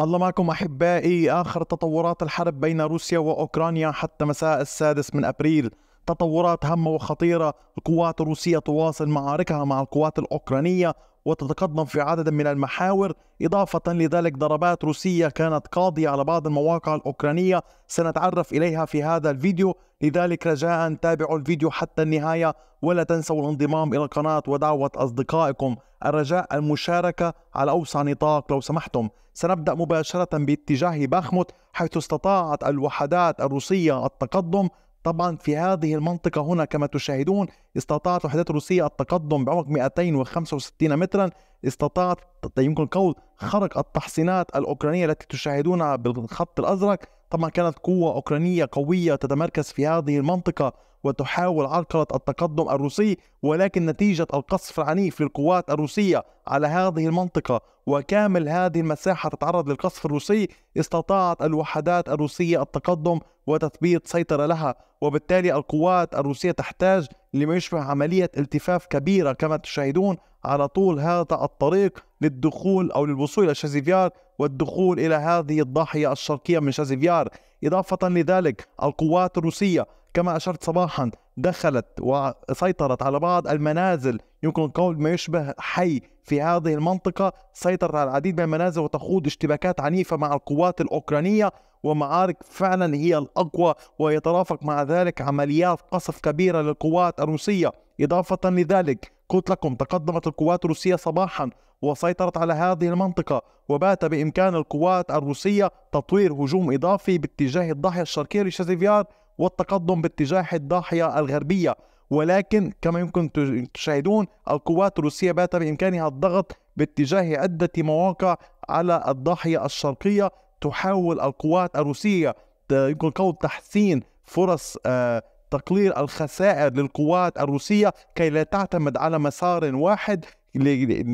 الله معكم احبائي اخر تطورات الحرب بين روسيا واوكرانيا حتى مساء السادس من ابريل تطورات هامة وخطيرة القوات الروسية تواصل معاركها مع القوات الأوكرانية وتتقدم في عدد من المحاور إضافة لذلك ضربات روسية كانت قاضية على بعض المواقع الأوكرانية سنتعرف إليها في هذا الفيديو لذلك رجاء تابعوا الفيديو حتى النهاية ولا تنسوا الانضمام إلى القناة ودعوة أصدقائكم الرجاء المشاركة على أوسع نطاق لو سمحتم سنبدأ مباشرة باتجاه باخموت حيث استطاعت الوحدات الروسية التقدم طبعا في هذه المنطقة هنا كما تشاهدون استطاعت الوحدات الروسية التقدم بعمق 265 مترا استطاعت يمكن القول خرق التحصينات الأوكرانية التي تشاهدونها بالخط الأزرق طبعا كانت قوة أوكرانية قوية تتمركز في هذه المنطقة وتحاول عرقلة التقدم الروسي ولكن نتيجة القصف العنيف للقوات الروسية على هذه المنطقة وكامل هذه المساحة تتعرض للقصف الروسي استطاعت الوحدات الروسية التقدم وتثبيت سيطرة لها وبالتالي القوات الروسية تحتاج لما يشبه عملية التفاف كبيرة كما تشاهدون على طول هذا الطريق للدخول أو للوصول إلى شازيفيار والدخول إلى هذه الضاحية الشرقية من شازيفيار إضافة لذلك القوات الروسية كما أشرت صباحا دخلت وسيطرت على بعض المنازل يمكن القول ما يشبه حي في هذه المنطقة سيطرت على العديد من المنازل وتخوض اشتباكات عنيفة مع القوات الأوكرانية ومعارك فعلا هي الأقوى ويترافق مع ذلك عمليات قصف كبيرة للقوات الروسية إضافة لذلك قلت لكم تقدمت القوات الروسية صباحا وسيطرت على هذه المنطقة وبات بإمكان القوات الروسية تطوير هجوم إضافي باتجاه الضاحية الشرقية لشازيفيار والتقدم باتجاه الضاحية الغربية ولكن كما يمكن تشاهدون القوات الروسية بات بإمكانها الضغط باتجاه عدة مواقع على الضاحية الشرقية تحاول القوات الروسية يمكن قول تحسين فرص آه، تقليل الخسائر للقوات الروسية كي لا تعتمد على مسار واحد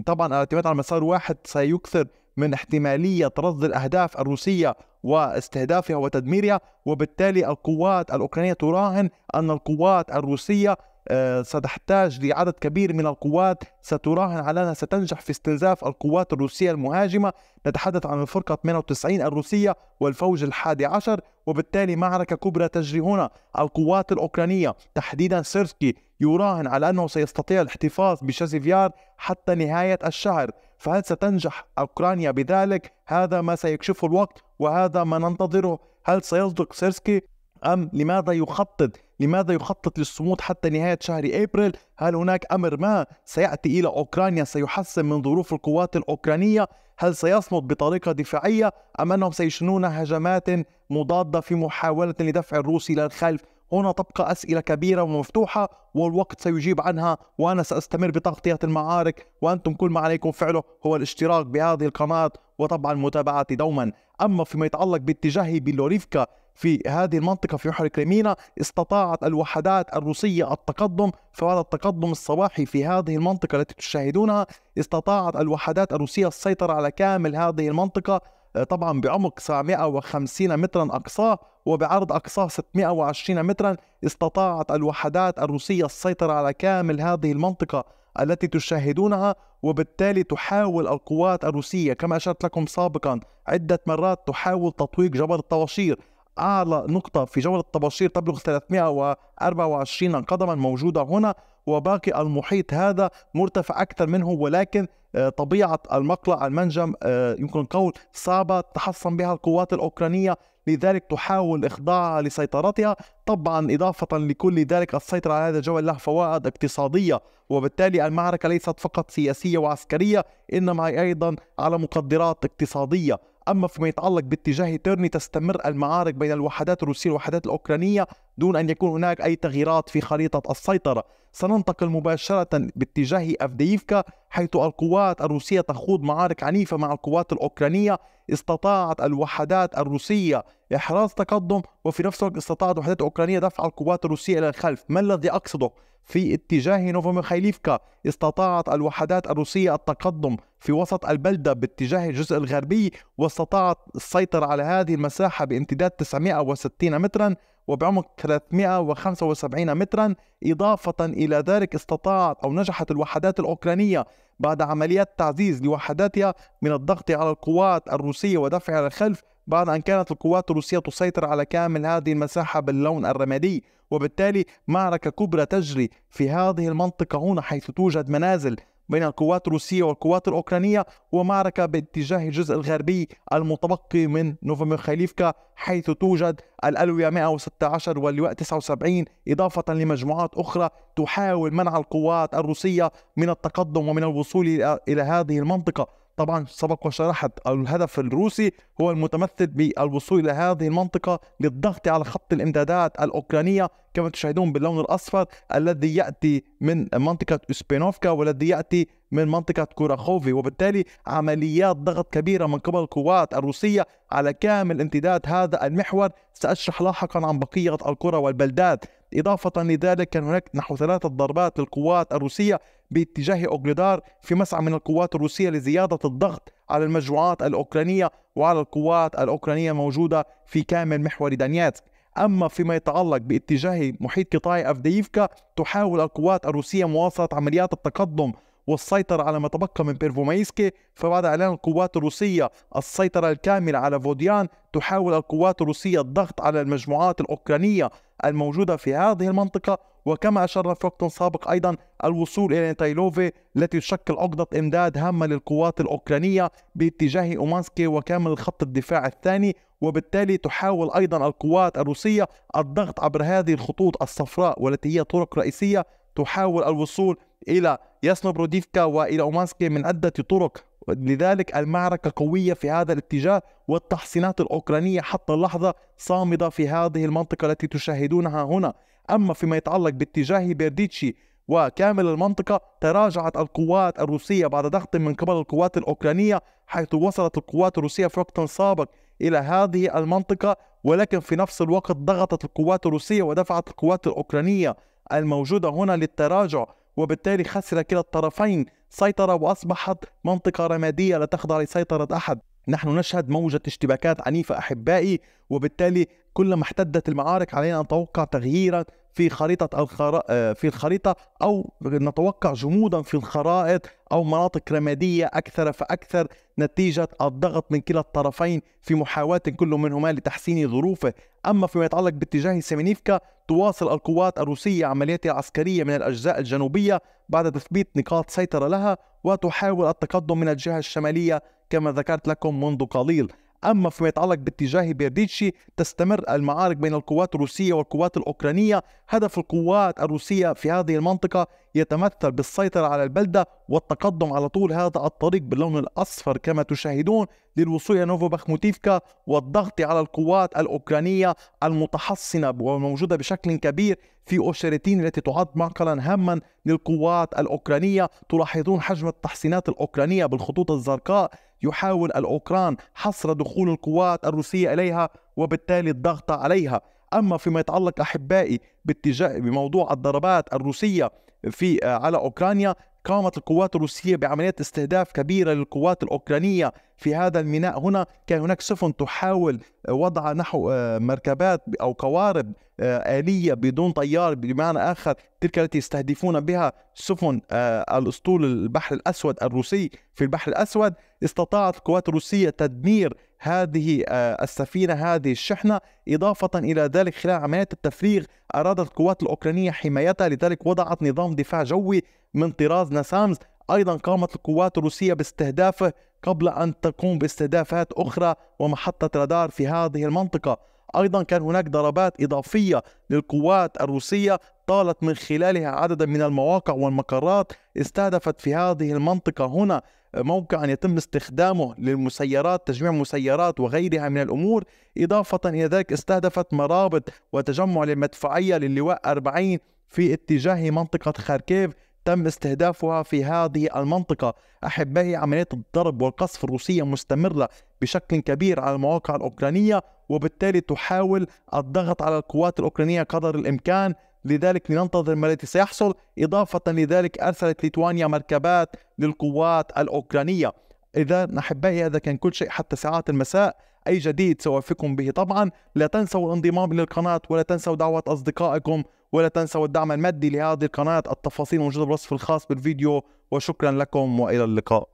طبعا الاعتماد على مسار واحد سيكثر من احتمالية رصد الأهداف الروسية واستهدافها وتدميرها وبالتالي القوات الأوكرانية تراهن أن القوات الروسية آه، ستحتاج لعدد كبير من القوات ستراهن على أنها ستنجح في استنزاف القوات الروسية المهاجمة نتحدث عن الفرقة 98 الروسية والفوج الحادي عشر وبالتالي معركة كبرى تجري هنا القوات الأوكرانية تحديدا سيرسكي يراهن على أنه سيستطيع الاحتفاظ بشازيفيار حتى نهاية الشهر فهل ستنجح أوكرانيا بذلك؟ هذا ما سيكشفه الوقت وهذا ما ننتظره هل سيصدق سيرسكي أم لماذا يخطط لماذا يخطط للصمود حتى نهاية شهر أبريل هل هناك أمر ما سيأتي إلى أوكرانيا سيحسن من ظروف القوات الأوكرانية هل سيصمد بطريقة دفاعية أم أنهم سيشنون هجمات مضادة في محاولة لدفع الروس إلى الخلف هنا تبقى أسئلة كبيرة ومفتوحة والوقت سيجيب عنها وأنا سأستمر بتغطية المعارك وأنتم كل ما عليكم فعله هو الاشتراك بهذه القناة وطبعا متابعتي دوما أما فيما يتعلق باتجاهي بلوريفكا في هذه المنطقة في بحر كريمينا استطاعت الوحدات الروسية التقدم فهذا التقدم الصباحي في هذه المنطقة التي تشاهدونها استطاعت الوحدات الروسية السيطرة على كامل هذه المنطقة طبعا بعمق 750 مترا أقصاه وبعرض أقصاه 620 مترا استطاعت الوحدات الروسية السيطرة على كامل هذه المنطقة التي تشاهدونها وبالتالي تحاول القوات الروسية كما أشرت لكم سابقا عدة مرات تحاول تطويق جبل الطباشير أعلى نقطة في جبل الطباشير تبلغ 324 قدما موجودة هنا وباقي المحيط هذا مرتفع أكثر منه ولكن آه، طبيعة المقلع المنجم آه، يمكن القول صعبة تحصن بها القوات الأوكرانية لذلك تحاول إخضاعها لسيطرتها طبعا إضافة لكل ذلك السيطرة على هذا الجبل لها فوائد اقتصادية وبالتالي المعركة ليست فقط سياسية وعسكرية إنما أيضا على مقدرات اقتصادية أما فيما يتعلق باتجاه تيرني تستمر المعارك بين الوحدات الروسية والوحدات الأوكرانية دون أن يكون هناك أي تغييرات في خريطة السيطرة سننتقل مباشرة باتجاه أفدييفكا حيث القوات الروسية تخوض معارك عنيفة مع القوات الأوكرانية استطاعت الوحدات الروسية إحراز تقدم وفي نفس الوقت استطاعت الوحدات الأوكرانية دفع القوات الروسية إلى الخلف ما الذي أقصده؟ في اتجاه نوفوميخايليفكا استطاعت الوحدات الروسية التقدم في وسط البلدة باتجاه الجزء الغربي واستطاعت السيطرة على هذه المساحة بامتداد 960 مترا وبعمق 375 مترا إضافة إلى ذلك استطاعت أو نجحت الوحدات الأوكرانية بعد عمليات تعزيز لوحداتها من الضغط على القوات الروسية ودفعها للخلف بعد أن كانت القوات الروسية تسيطر على كامل هذه المساحة باللون الرمادي وبالتالي معركة كبرى تجري في هذه المنطقة هنا حيث توجد منازل بين القوات الروسية والقوات الأوكرانية ومعركة باتجاه الجزء الغربي المتبقي من خليفكا حيث توجد الألوية 116 واللواء 79 إضافة لمجموعات أخرى تحاول منع القوات الروسية من التقدم ومن الوصول إلى هذه المنطقة طبعا سبق وشرحت الهدف الروسي هو المتمثل بالوصول إلى هذه المنطقة للضغط على خط الإمدادات الأوكرانية كما تشاهدون باللون الأصفر الذي يأتي من منطقة أسبينوفكا والذي يأتي من منطقة كوراخوفي وبالتالي عمليات ضغط كبيرة من قبل القوات الروسية على كامل امتداد هذا المحور سأشرح لاحقا عن بقية القرى والبلدات إضافة لذلك كان هناك نحو ثلاثة ضربات للقوات الروسية باتجاه أوغليدار في مسعى من القوات الروسية لزيادة الضغط على المجموعات الأوكرانية وعلى القوات الأوكرانية موجودة في كامل محور دانياتسك أما فيما يتعلق باتجاه محيط قطاع أفدييفكا تحاول القوات الروسية مواصلة عمليات التقدم والسيطرة على ما تبقى من بيرفومايسكي فبعد إعلان القوات الروسية السيطرة الكاملة على فوديان تحاول القوات الروسية الضغط على المجموعات الأوكرانية الموجودة في هذه المنطقة وكما أشرنا في وقت سابق أيضا الوصول إلى نتايلوفي التي تشكل عقدة إمداد هامة للقوات الأوكرانية باتجاه أومانسكي وكامل الخط الدفاع الثاني وبالتالي تحاول أيضا القوات الروسية الضغط عبر هذه الخطوط الصفراء والتي هي طرق رئيسية تحاول الوصول إلى ياسنو بروديفكا وإلى أومانسكي من عدة طرق لذلك المعركة قوية في هذا الاتجاه والتحصينات الأوكرانية حتى اللحظة صامدة في هذه المنطقة التي تشاهدونها هنا أما فيما يتعلق باتجاه بيرديتشي وكامل المنطقة تراجعت القوات الروسية بعد ضغط من قبل القوات الأوكرانية حيث وصلت القوات الروسية في وقت سابق إلى هذه المنطقة ولكن في نفس الوقت ضغطت القوات الروسية ودفعت القوات الأوكرانية الموجودة هنا للتراجع وبالتالي خسر كلا الطرفين سيطرة وأصبحت منطقة رمادية لا تخضع لسيطرة أحد نحن نشهد موجة اشتباكات عنيفة أحبائي وبالتالي كلما احتدت المعارك علينا أن نتوقع تغييرا في خريطة الخرا... آه، في الخريطة أو نتوقع جمودا في الخرائط أو مناطق رمادية أكثر فأكثر نتيجة الضغط من كلا الطرفين في محاولة كل منهما لتحسين ظروفه أما فيما يتعلق باتجاه سيمينيفكا تواصل القوات الروسية عملياتها العسكرية من الأجزاء الجنوبية بعد تثبيت نقاط سيطرة لها وتحاول التقدم من الجهة الشمالية كما ذكرت لكم منذ قليل أما فيما يتعلق باتجاه بيرديتشي تستمر المعارك بين القوات الروسية والقوات الأوكرانية هدف القوات الروسية في هذه المنطقة يتمثل بالسيطرة على البلدة والتقدم على طول هذا الطريق باللون الأصفر كما تشاهدون للوصول إلى نوفو بخموتيفكا والضغط على القوات الأوكرانية المتحصنة وموجودة بشكل كبير في أوشيرتين التي تعد معقلا هاما للقوات الأوكرانية تلاحظون حجم التحصينات الأوكرانية بالخطوط الزرقاء يحاول الأوكران حصر دخول القوات الروسية إليها وبالتالي الضغط عليها أما فيما يتعلق أحبائي باتجاه بموضوع الضربات الروسية في آه، على أوكرانيا قامت القوات الروسية بعمليات استهداف كبيرة للقوات الأوكرانية في هذا الميناء هنا كان هناك سفن تحاول آه، وضع نحو آه، مركبات أو قوارب آه، آلية بدون طيار بمعنى آخر تلك التي يستهدفون بها سفن آه، الأسطول البحر الأسود الروسي في البحر الأسود استطاعت القوات الروسية تدمير هذه آه، السفينة هذه الشحنة إضافة إلى ذلك خلال عمليات التفريغ أرادت القوات الأوكرانية حمايتها لذلك وضعت نظام دفاع جوي من طراز نسامز أيضا قامت القوات الروسية باستهدافه قبل أن تقوم باستهدافات أخرى ومحطة رادار في هذه المنطقة أيضا كان هناك ضربات إضافية للقوات الروسية طالت من خلالها عددا من المواقع والمقرات استهدفت في هذه المنطقة هنا موقعا يتم استخدامه للمسيرات تجميع مسيرات وغيرها من الأمور إضافة إلى ذلك استهدفت مرابط وتجمع للمدفعية للواء 40 في اتجاه منطقة خاركيف تم استهدافها في هذه المنطقة أحبائي عملية الضرب والقصف الروسية مستمرة بشكل كبير على المواقع الأوكرانية وبالتالي تحاول الضغط على القوات الأوكرانية قدر الإمكان لذلك لننتظر ما الذي سيحصل إضافة لذلك أرسلت ليتوانيا مركبات للقوات الأوكرانية إذا أحبائي هذا كان كل شيء حتى ساعات المساء أي جديد سوافقكم به طبعا لا تنسوا الانضمام للقناة ولا تنسوا دعوة أصدقائكم ولا تنسوا الدعم المادي لهذه القناة التفاصيل موجودة بالوصف الخاص بالفيديو وشكرا لكم وإلى اللقاء